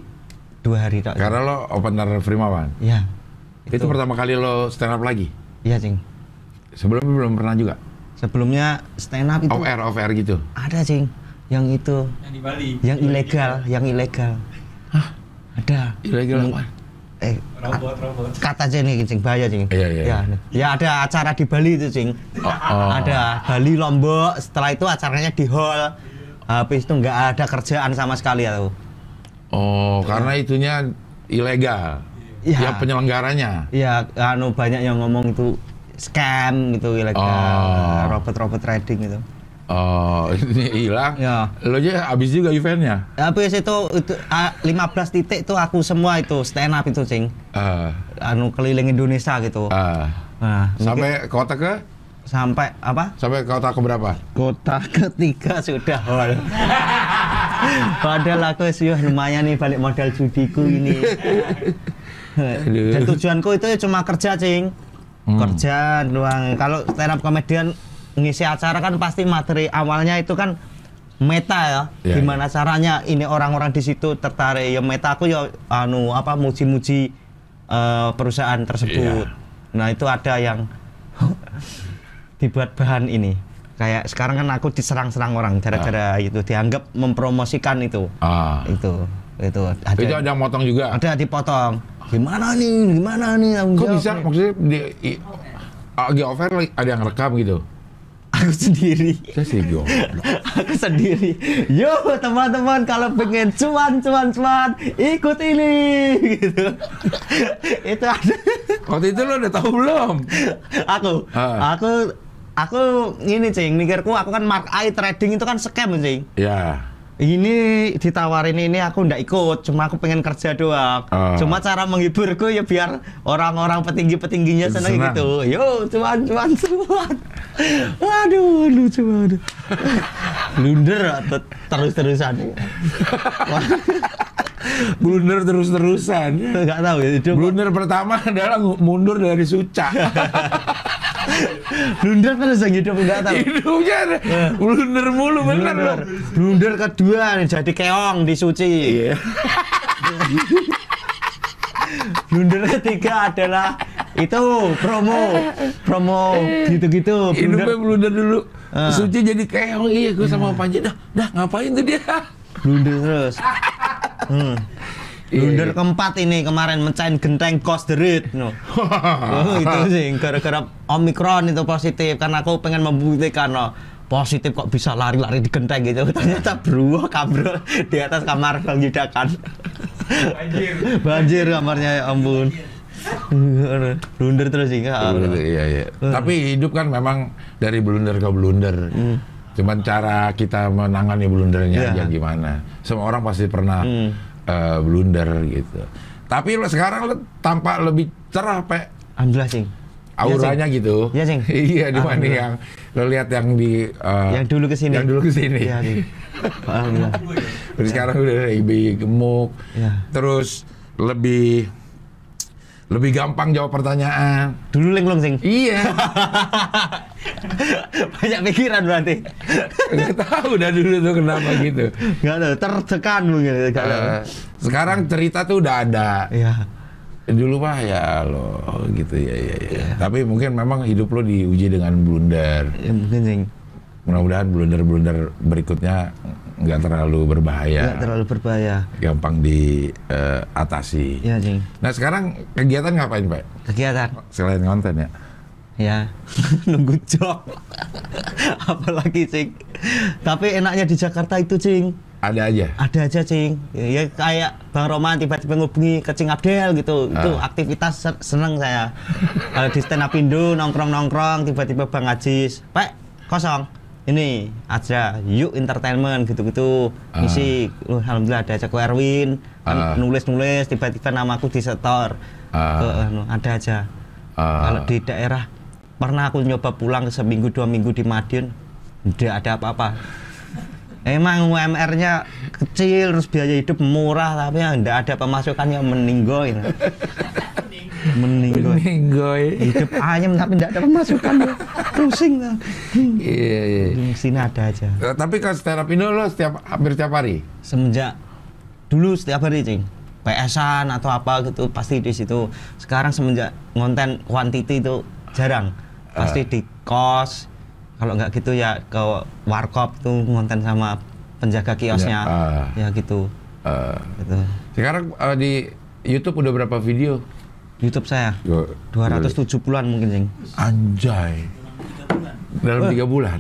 B: dua hari tak karena lo opener Primawan ya
A: itu. itu pertama kali lo
B: stand up lagi iya cing sebelumnya belum pernah juga sebelumnya stand up itu off air off air gitu ada cing yang itu yang di Bali yang ilegal yang ilegal Hah? ada ilegal apa eh robot robot kata aja nih cing bahaya cing iya, iya, iya, ya ya ada acara di Bali itu cing oh, oh. ada Bali Lombok setelah itu acaranya di hall habis itu nggak ada kerjaan sama sekali atau ya, oh Tuh. Iya. karena itunya ilegal ya, ya penyelenggaranya ya anu banyak yang ngomong itu scam gitu ilegal uh, oh. robot-robot trading gitu Oh, <laughs> ini hilang. Ya. Lo aja habis juga eventnya. Habis itu, itu lima belas titik tuh aku semua itu stand up itu, Cing. Uh. Ah. Anu keliling Indonesia gitu. Uh. Nah, sampai mungkin, kota ke sampai apa? Sampai kota ke berapa? Kota ketiga sudah. Oh, <laughs> Padahal aku sih lumayan nih balik modal judiku ini. <laughs> Dan tujuanku itu ya cuma kerja, Cing hmm. kerja doang kalau stand up komedian ngisi acara kan pasti materi awalnya itu kan meta ya, ya gimana ya. caranya ini orang-orang di situ tertarik ya meta aku ya anu apa muji-muji uh, perusahaan tersebut ya. nah itu ada yang <laughs> dibuat bahan ini kayak sekarang kan aku diserang-serang orang gara-gara ah. itu dianggap mempromosikan itu ah. itu itu ada, itu ada yang motong juga ada dipotong gimana nih gimana nih aku kok bisa maksudnya
A: di, i, ah, lagi ada yang rekam gitu aku sendiri saya sih gue
B: <laughs> aku sendiri yo teman-teman kalau pengen cuan cuan cuan ikut ini gitu <laughs> itu ada waktu itu lo udah tahu belum aku uh. aku aku ini cing mikirku aku kan mark i trading itu kan scam cing ya yeah ini ditawarin ini aku ndak ikut cuma aku pengen kerja doang uh. cuma cara menghiburku ya biar orang-orang petinggi petingginya seneng, senang gitu yo cuman cuman cuman waduh lucu waduh blunder terus terusan <laughs>
A: blunder terus terusan nggak tahu ya itu. blunder pertama adalah mundur dari suca
B: <laughs> blunder terus kan yang hidup enggak tahu hidupnya kan? blunder mulu bener blunder. blunder kedua nih jadi keong di suci iya. blunder ketiga adalah itu promo promo gitu-gitu hidupnya
A: blunder dulu ah. suci jadi keong iya gue sama Panji dah dah ngapain tuh dia
B: blunder terus hmm. Iya. Blunder keempat ini kemarin mencain genteng cost the no. <laughs> oh, itu sih gara-gara Omicron itu positif karena aku pengen membuktikan no positif kok bisa lari-lari di genteng gitu <laughs> ternyata bro kabro di atas kamar kan banjir <laughs> banjir kamarnya ya ampun blunder terus sih iya
A: iya tapi hidup kan memang dari blunder ke blunder hmm. cuman cara kita menangani blundernya yeah. aja gimana semua orang pasti pernah hmm uh, blunder gitu. Tapi lo sekarang lo tampak lebih cerah, Pak. Alhamdulillah, Cing. Auranya ya, gitu. Iya, Cing. <laughs> iya, di mana yang lo lihat yang di uh, yang dulu ke sini. Yang dulu ke sini. Iya, Cing. Alhamdulillah. Terus <laughs> ya. sekarang udah lebih gemuk. Ya. Terus lebih lebih gampang jawab pertanyaan.
B: Dulu linglung sing. Iya. <laughs> Banyak pikiran berarti. Enggak tahu dah dulu tuh kenapa gitu. Enggak ada tertekan mungkin. Gak uh, eh,
A: sekarang cerita tuh udah ada. Iya. Dulu mah ya lo gitu ya, ya ya. Iya. Tapi mungkin memang hidup lo diuji dengan blunder. Ya, mungkin sing. Mudah-mudahan blunder-blunder berikutnya nggak terlalu berbahaya. Nggak
B: terlalu berbahaya.
A: Gampang diatasi. Eh, uh, iya, Jing. Nah, sekarang kegiatan ngapain, Pak? Kegiatan. Selain
B: konten ya. Ya, <laughs> nunggu job. <laughs> Apalagi, Cing. Tapi enaknya di Jakarta itu, Cing. Ada aja. Ada aja, Cing. Ya kayak Bang Roman tiba-tiba ngubungi ke Cing Abdel gitu. Uh. Itu ah. aktivitas seneng saya. Kalau di stand up Indo nongkrong-nongkrong tiba-tiba Bang Ajis, "Pak, kosong." ini aja yuk entertainment gitu-gitu uh. loh, alhamdulillah ada Ceko Erwin uh. nulis-nulis tiba-tiba namaku disetor uh. ke ah. anu, ada aja uh. kalau di daerah pernah aku nyoba pulang seminggu dua minggu di Madiun tidak ada apa-apa <laughs> Emang UMR-nya kecil, terus biaya hidup murah, tapi ya nggak ada pemasukannya meninggoin. Gitu. <laughs> meninggoy meninggoy hidup ayam tapi tidak ada pemasukan ya. pusing iya iya, iya. sini ada aja eh, tapi kalau stand up Indo lo setiap hampir setiap hari semenjak dulu setiap hari cing PSan atau apa gitu pasti di situ sekarang semenjak konten quantity itu jarang pasti uh. di kos kalau nggak gitu ya ke warkop tuh ngonten sama penjaga kiosnya ya, uh. ya gitu uh. gitu sekarang uh, di YouTube udah berapa video YouTube saya. dua ratus 270-an mungkin, Sing. Anjay. Dalam tiga bulan.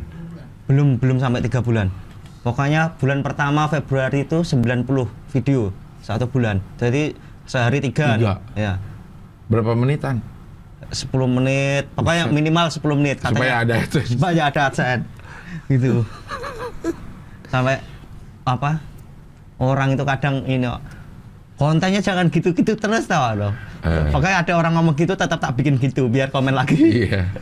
B: Belum belum sampai tiga bulan. Pokoknya bulan pertama Februari itu sembilan puluh video satu bulan. Jadi sehari tiga. tiga. Ya. Berapa menitan? sepuluh menit, pokoknya minimal sepuluh menit katanya. Supaya ada itu <laughs> Supaya ada AdSense. gitu. <laughs> sampai apa? Orang itu kadang ini kontennya jangan gitu-gitu terus tau loh. Eh. Uh. Pokoknya ada orang ngomong gitu tetap tak bikin gitu biar komen lagi. Iya.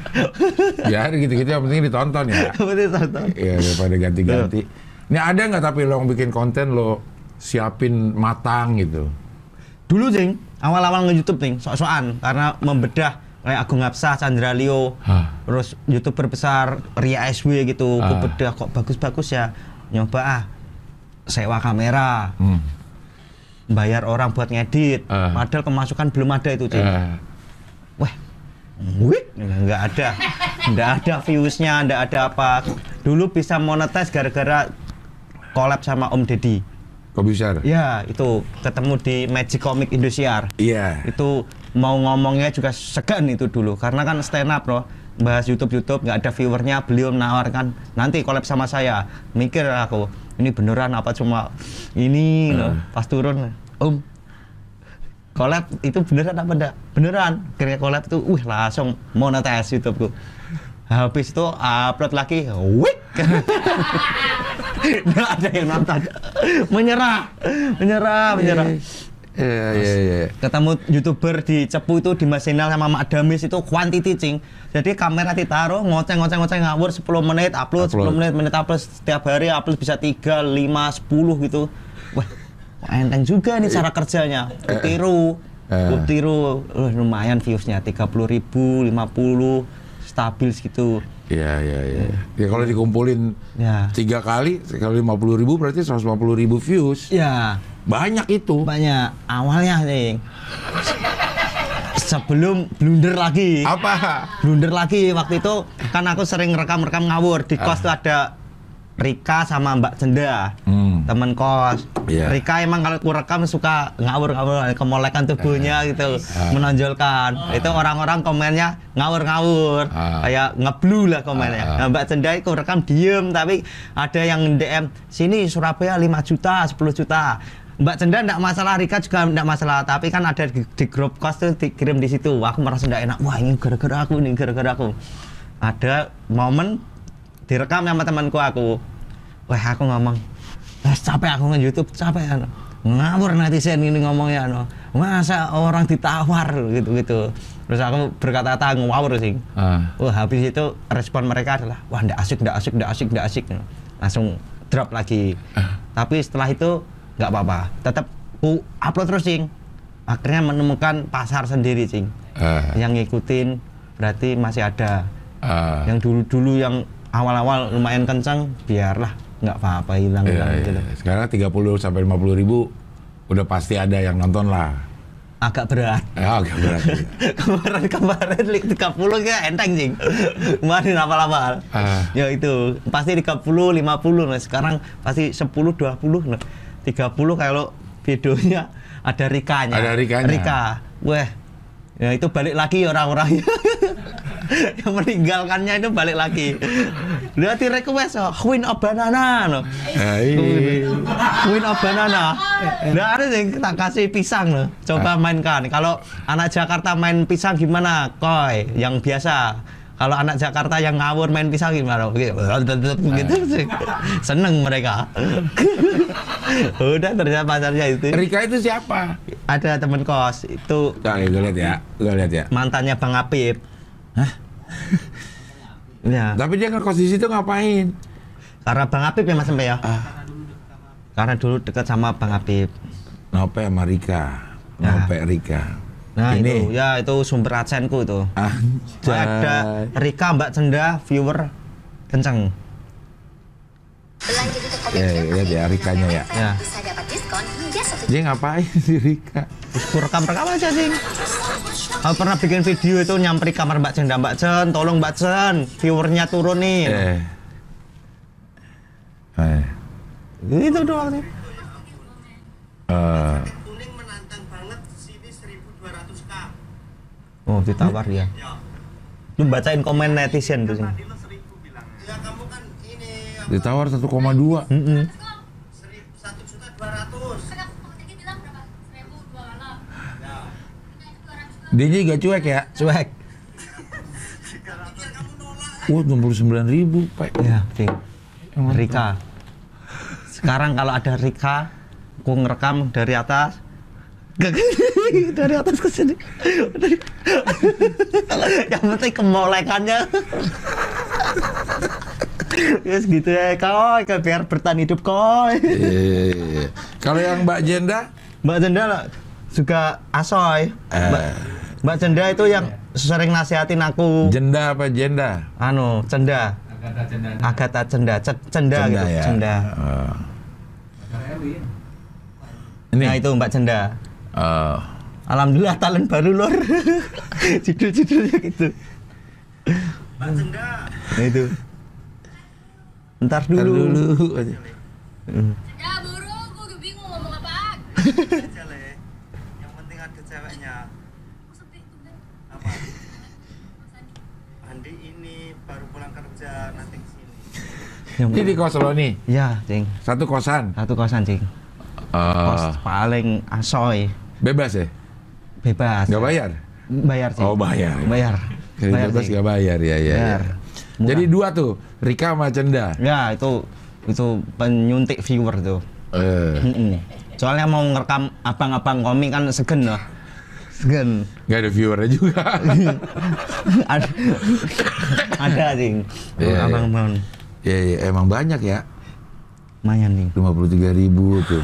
A: biar ya, gitu-gitu yang penting ditonton ya. <laughs> penting ditonton. Iya daripada ganti-ganti. Ini ada nggak tapi lo bikin konten lo siapin matang gitu?
B: Dulu jeng, awal-awal nge-youtube nih sok-sokan karena membedah kayak Agung Hapsah, Chandra Leo, huh. terus youtuber besar Ria SW gitu, uh. bedah kok bagus-bagus ya, nyoba ah sewa kamera, hmm bayar orang buat ngedit uh. padahal kemasukan belum ada itu cing uh. Eh. wah wih nggak ada nggak ada viewsnya nggak ada apa dulu bisa monetize gara-gara collab sama Om Deddy Komisar. Ya, itu ketemu di Magic Comic Indosiar. Iya. Itu mau ngomongnya juga segan itu dulu karena kan stand up loh bahas YouTube YouTube nggak ada viewernya beliau menawarkan nanti collab sama saya mikir aku ini beneran apa cuma ini hmm. loh. pas turun om collab itu beneran apa enggak beneran kira collab tuh wih langsung monetis ku habis itu upload lagi wih <laughs> nggak ada yang nonton menyerah menyerah menyerah Iya iya, iya iya. Ketemu youtuber di Cepu itu di Masinal sama Mak Damis itu quantity cing. Jadi kamera ditaruh ngoceng ngoceng ngoceng ngawur 10 menit upload, upload. 10 menit menit upload setiap hari upload bisa 3, 5, 10 gitu. Wah, enteng juga nih cara kerjanya. Ku eh, eh. tiru. Ku eh. tiru uh, lumayan viewsnya 30 ribu, 50 stabil segitu. Iya iya iya. Ya, ya ya kalau dikumpulin ya.
A: tiga ya. kali kalau 50 ribu berarti 150 ribu views. Iya banyak itu.
B: Banyak. Awalnya nih. Sebelum blunder lagi. Apa? Blunder lagi waktu itu kan aku sering rekam-rekam ngawur di kos tuh ah. ada Rika sama Mbak Cenda, hmm. temen kos. Yeah. Rika emang kalau aku rekam suka ngawur-ngawur, kemolekan tubuhnya uh, gitu, uh, menonjolkan. Uh, itu orang-orang komennya ngawur-ngawur, uh, kayak ngeblu lah komennya. uh, nah, Mbak Cenda aku rekam diem, tapi ada yang DM, sini Surabaya 5 juta, 10 juta. Mbak Cendra enggak masalah, Rika juga enggak masalah, tapi kan ada di, di grup kos tuh dikirim di situ. Wah, aku merasa enggak enak. Wah, ini gara-gara aku, ini gara-gara aku. Ada momen direkam sama temanku aku. Wah, aku ngomong, "Eh, capek aku nge-YouTube, capek." Anu. ngawur netizen ini ngomongnya no. Anu. masa orang ditawar gitu gitu terus aku berkata-kata ngawur sih uh. wah habis itu respon mereka adalah wah ndak asik ndak asik ndak asik ndak asik langsung drop lagi uh. tapi setelah itu nggak apa-apa tetap bu upload terus sing, akhirnya menemukan pasar sendiri sing, uh. Eh. yang ngikutin berarti masih ada uh. yang dulu-dulu yang awal-awal lumayan kencang biarlah nggak apa-apa hilang iya, hilang yeah, gitu. Yeah.
A: Sekarang 30 sampai 50 ribu udah pasti
B: ada yang nonton lah. Agak berat. Eh, agak berat. Iya. <laughs> kemarin kemarin 30 ya enteng sih. kemarin apa-apa. Uh. Ya itu pasti 30 50 nah sekarang pasti 10 20 nah. 30 kalau videonya ada Rikanya. Ada Rikanya. Rika. Weh. Ya itu balik lagi ya orang-orang <laughs> yang meninggalkannya itu balik lagi. Lihat di request oh, Queen of Banana loh. Nah, iya. Queen of Banana. Nah, ada yang kita kasih pisang loh. Coba ah. mainkan. Kalau anak Jakarta main pisang gimana? Koi, yang biasa kalau anak Jakarta yang ngawur main pisau gimana gitu, gitu seneng mereka udah ternyata pacarnya itu Rika itu siapa ada teman kos itu nah, gue lihat ya gue lihat ya mantannya Bang Apip Hah? ya. tapi dia ngekos di situ ngapain karena Bang Apip ya Mas Empe ya ah. karena dulu dekat sama Bang Apip Nope sama Rika Nope ya. Rika Nah ini. itu ya itu sumber adsenku itu. Anjay. Ada Rika Mbak Cendah viewer kenceng. Belanja Ya, ya, ya Rikanya ya. ya. Bisa dapat diskon Dia ngapain <laughs> si Rika? Terus rekam rekam aja sih. Aku pernah bikin video itu nyamperi kamar Mbak Cendah Mbak Cen, tolong Mbak Cen, viewernya turun nih. Eh. eh. Itu doang sih. Eh. Uh, Oh, ditawar ya. ya. Lu bacain komen netizen tuh sini. Ya kan ini Ditawar 1,2. Mm -hmm.
A: Dia juga cuek ya? Cuek. Wah, oh, dua puluh sembilan ribu, Pak. Ya, Ving. Rika.
B: Sekarang kalau ada Rika, aku ngerekam dari atas, dari atas ke sini yang penting kemolekannya Yes gitu ya, kau biar bertahan hidup kau. Iya, iya, iya. Kalau yang Mbak Jenda? Mbak Jenda lah, juga asoy. Uh, Mbak, Mbak Jenda itu yang sering nasihatin aku. Jenda apa Jenda? Anu, Cenda. Agatha Cenda. Agatha Cenda, Cenda, gitu, ya. Cenda. Uh. Oh. Ya? Ini. Nah itu Mbak Cenda uh, Alhamdulillah talent baru lor. <laughs> Judul-judulnya gitu. Nah itu. Ntar dulu. Ntar dulu. Hmm. Ya Yang ini baru pulang kerja
A: Ini di kos lo
B: nih? Iya, Cing. Satu kosan? Satu kosan, Cing. Uh, eh. kos paling asoy. Bebas ya? Bebas. Gak bayar? Bayar sih. Oh bayar. Ya? Bayar. Kredit bayar bebas sih. gak
A: bayar ya ya. ya. Bayar.
B: ya. Jadi dua tuh, Rika sama Cenda. Ya itu itu penyuntik viewer tuh. Eh. Soalnya mau ngerekam abang-abang komik kan segen lah. Segen. Gak ada viewernya juga. <laughs> ada, ada sih. Ya, abang-abang.
A: ya ya, emang banyak ya. Lumayan nih. 53 ribu tuh.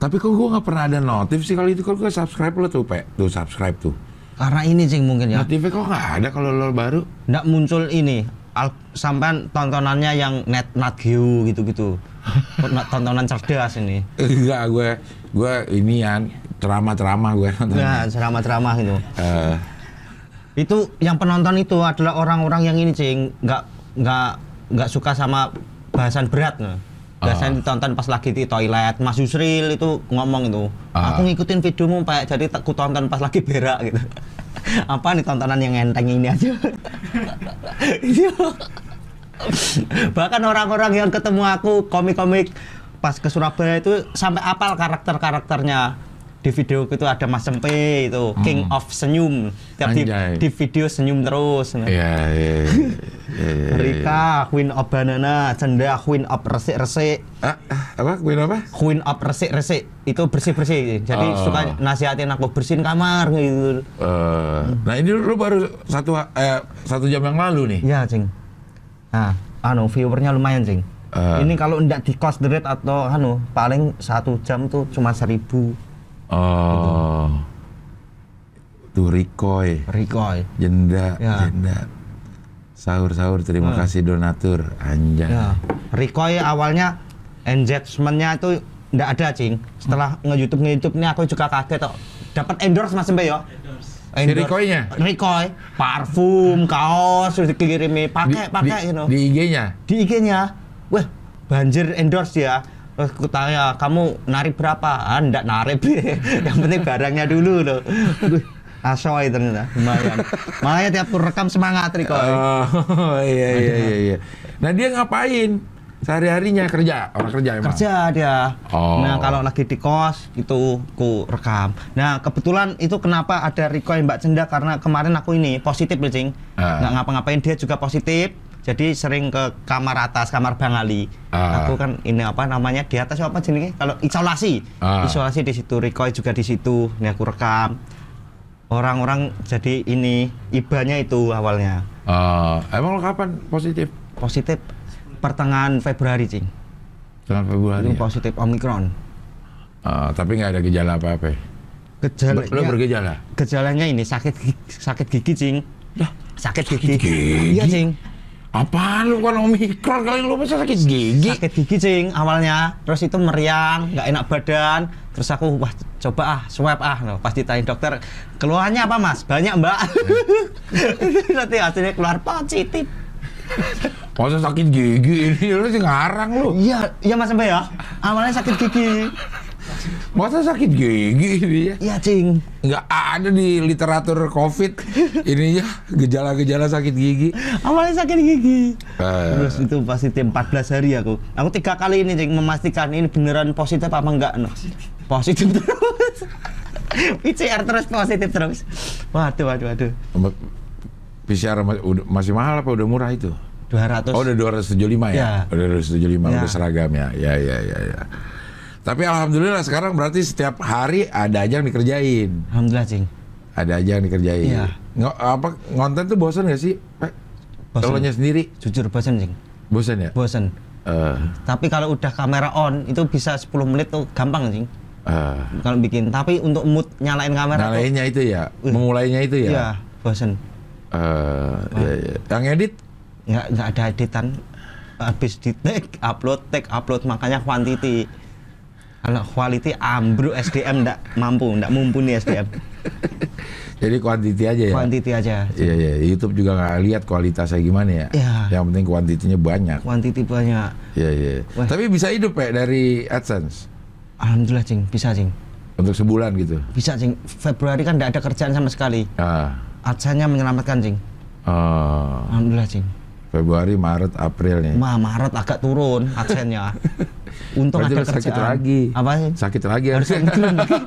A: Tapi kok gue nggak pernah
B: ada notif sih kalau itu kok gue subscribe lo tuh, Pak. Tuh subscribe tuh. Karena ini sih mungkin ya. Notifnya kok nggak ada kalau lo baru? Nggak muncul ini. Al sampai tontonannya yang net not you gitu-gitu. tontonan cerdas ini. Enggak, iya, gue gue ini ya ceramah-ceramah gue nonton. Nah, iya, ceramah-ceramah gitu. Uh. Itu yang penonton itu adalah orang-orang yang ini, Cing, nggak nggak nggak suka sama bahasan berat. Nah Ah. biasanya uh. ditonton pas lagi di toilet Mas Yusril itu ngomong itu ah. aku ngikutin videomu pak jadi aku tonton pas lagi berak gitu <laughs> apa nih tontonan yang enteng ini aja <laughs> iya. bahkan orang-orang yang ketemu aku komik-komik pas ke Surabaya itu sampai apal karakter-karakternya di video itu ada Mas Sempe itu hmm. King of Senyum tiap di, di video senyum terus yeah, yeah,
A: yeah. yeah, yeah, iya. Rika
B: Queen of Banana Cenda Queen of Resik Resik ah, apa Queen apa Queen of Resik Resik itu bersih bersih jadi oh. suka nasihatin aku bersihin kamar gitu uh, nah ini lu baru satu eh, satu jam yang lalu nih iya cing nah anu viewernya lumayan cing Uh, eh. ini kalau ndak di cost the rate atau anu paling satu jam tuh cuma seribu
A: Oh. Itu Rikoy. Rikoy. Jenda, ya. jenda. Sahur-sahur terima hmm. kasih donatur. Anjay. Ya.
B: Rikoy awalnya engagementnya itu ndak ada cing. Setelah hmm. nge-youtube nge-youtube ini aku juga kaget tok. Dapat endorse Mas Mbak yo. Ya? Endorse. Si Rikoy-nya? Rikoy, parfum, kaos, sudah dikirimi, pakai, pakai, di, you gitu. know. Di IG-nya? Di IG-nya. Wah, banjir endorse ya Eh, aku tanya kamu narik berapa ah, ndak narik <laughs> yang penting barangnya dulu loh asoy ternyata lumayan makanya tiap tur rekam semangat Riko oh, <laughs> iya iya iya iya nah dia ngapain sehari-harinya kerja orang kerja emang kerja dia oh. nah kalau lagi di kos itu ku rekam nah kebetulan itu kenapa ada Riko yang Mbak Cenda karena kemarin aku ini positif bising. uh. Ah. nggak ngapa-ngapain dia juga positif jadi sering ke kamar atas kamar Bang Ali uh. aku kan ini apa namanya di atas apa jenisnya kalau isolasi uh. isolasi di situ Rikoy juga di situ ini aku rekam orang-orang jadi ini ibanya itu awalnya uh. emang kapan positif positif pertengahan Februari cing pertengahan Februari Ini ya? positif omikron uh, tapi nggak ada gejala apa-apa ya? gejala lo ya, bergejala gejalanya ini sakit sakit gigi cing lah sakit gigi. sakit gigi. Iya, Cing apa lu kan omikron kali lu bisa sakit gigi? Sakit gigi cing awalnya, terus itu meriang, nggak enak badan, terus aku wah coba ah swab ah, loh, pasti tanya dokter keluarnya apa mas? Banyak mbak. <laughs> Nanti hasilnya keluar positif. Masa sakit gigi ini lu sih
A: ngarang lu? Iya, iya mas mbak ya. Awalnya sakit gigi, Masa sakit gigi dia? Ya? Iya, Cing. Nggak ada di literatur COVID ininya
B: gejala-gejala sakit gigi. Awalnya sakit gigi. Uh. Terus itu pasti tim 14 hari aku. Aku tiga kali ini Cing memastikan ini beneran positif apa enggak. No. Positif terus. <laughs> PCR terus positif terus. Waduh, waduh, waduh.
A: PCR masih mahal apa udah murah itu? 200. Oh, udah 275 ya? ya. Udah 275, ya. udah seragam ya. Ya, ya, ya, ya. Tapi alhamdulillah sekarang berarti setiap hari ada aja yang dikerjain. Alhamdulillah, Cing. Ada aja yang dikerjain. Iya. Ng apa ngonten
B: tuh bosan gak sih? Bosan. sendiri. Jujur bosan, Cing. Bosan ya? Bosan. Uh. Eh. Tapi kalau udah kamera on itu bisa 10 menit tuh gampang, Cing. Uh. Kalau bikin, tapi untuk mood nyalain kamera Nyalainnya tuh, itu ya, uh. memulainya itu ya. Iya, bosan. Uh, eh, ya, iya. Yang edit? Nggak, nggak ada editan. Habis di take, upload, take, upload, makanya quantity. Kalau quality ambruk SDM ndak mampu, ndak mumpuni SDM. <laughs>
A: Jadi kuantiti aja ya. Kuantiti aja. Iya iya, YouTube juga nggak lihat kualitasnya gimana ya. ya. Yang penting kuantitinya banyak. Kuantiti banyak. Iya iya.
B: Tapi bisa hidup ya dari AdSense. Alhamdulillah cing, bisa cing. Untuk sebulan gitu. Bisa cing. Februari kan ndak ada kerjaan sama sekali. Ah. AdSense-nya menyelamatkan cing.
A: Oh. Ah. Alhamdulillah cing. Februari, Maret, April nih.
B: Ma, Maret agak turun <laughs> AdSense-nya. Untung Berarti ada kerjaan. sakit lagi.
A: Apa sih? Sakit lagi. harusnya Harus <laughs>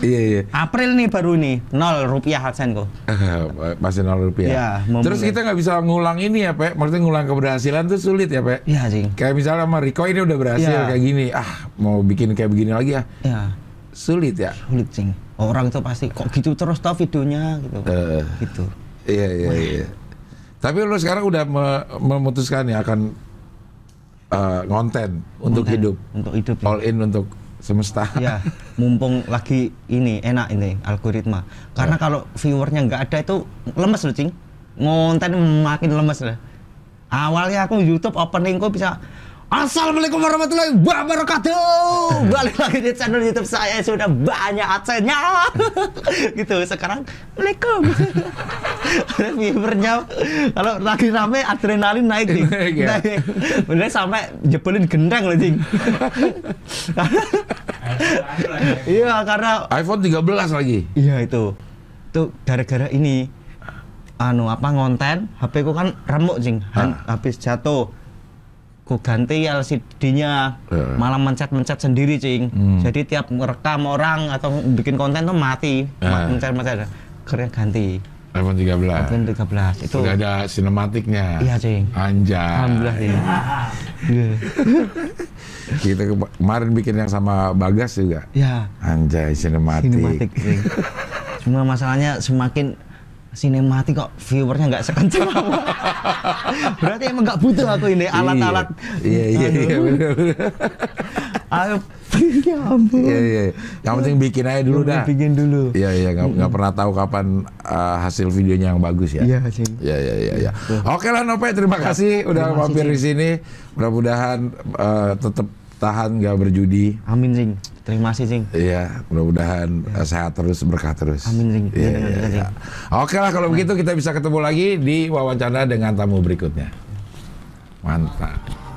A: iya iya.
B: April nih baru nih nol rupiah absenku.
A: <laughs> Masih nol rupiah. Ya, Terus kita nggak bisa ngulang ini ya Pak. Maksudnya ngulang keberhasilan tuh sulit ya Pak. Iya sih. Kayak misalnya sama Rico ini udah berhasil ya. kayak gini. Ah mau bikin kayak begini lagi ya. Iya. Sulit ya. Sulit sih. Orang itu pasti kok gitu terus tau videonya gitu. Uh, gitu. Iya iya Wah. iya. Tapi lu sekarang udah me memutuskan ya akan uh, ngonten untuk
B: ngonten, hidup. Untuk hidup. Ya. All in untuk semesta. Ya, mumpung lagi ini enak ini algoritma. Karena ya. kalau viewernya nggak ada itu lemes loh, Cing. Ngonten makin lemes lah. Awalnya aku YouTube openingku bisa Assalamualaikum warahmatullahi wabarakatuh. <laughs> Balik lagi di channel YouTube saya sudah banyak adsense-nya. <laughs> gitu. Sekarang Assalamualaikum. <laughs> Viewernya kalau lagi rame adrenalin naik nih. Iya. naik. Bener sampai jebelin gendang loh, Jing. Iya, karena iPhone 13 lagi. Iya, itu. Itu gara-gara ini anu apa ngonten HP ku kan remuk jing ah. habis jatuh gue ganti LCD-nya yeah. malah mencet-mencet sendiri cing hmm. jadi tiap merekam orang atau bikin konten tuh mati yeah. mencet-mencet akhirnya ganti iPhone 13 iPhone 13 itu sudah ada
A: sinematiknya iya cing anjay alhamdulillah ya. <laughs> kita kemarin bikin yang sama Bagas juga iya anjay sinematik, sinematik cing.
B: cuma masalahnya semakin Sinematik kok viewernya nggak sekencang apa <laughs> Berarti emang nggak butuh aku ini iya, alat-alat. Iya iya iya benar. ya ampun. Iya,
A: iya iya. Yang penting bikin aja dulu dah.
B: Bikin dulu. Iya iya nggak pernah
A: tahu kapan uh, hasil videonya yang bagus ya. Iya sih. Iya iya iya. Ya. Oke lah Nope, terima iya. kasih udah mampir di sini. Mudah-mudahan uh, eh, tetap tahan gak berjudi. Amin sing, Terima kasih sing. Iya, mudah-mudahan ya. sehat terus, berkah terus. Amin sing. Iya, ya, ya, Ya. Oke lah kalau begitu kita bisa ketemu lagi di wawancara dengan tamu berikutnya. Mantap.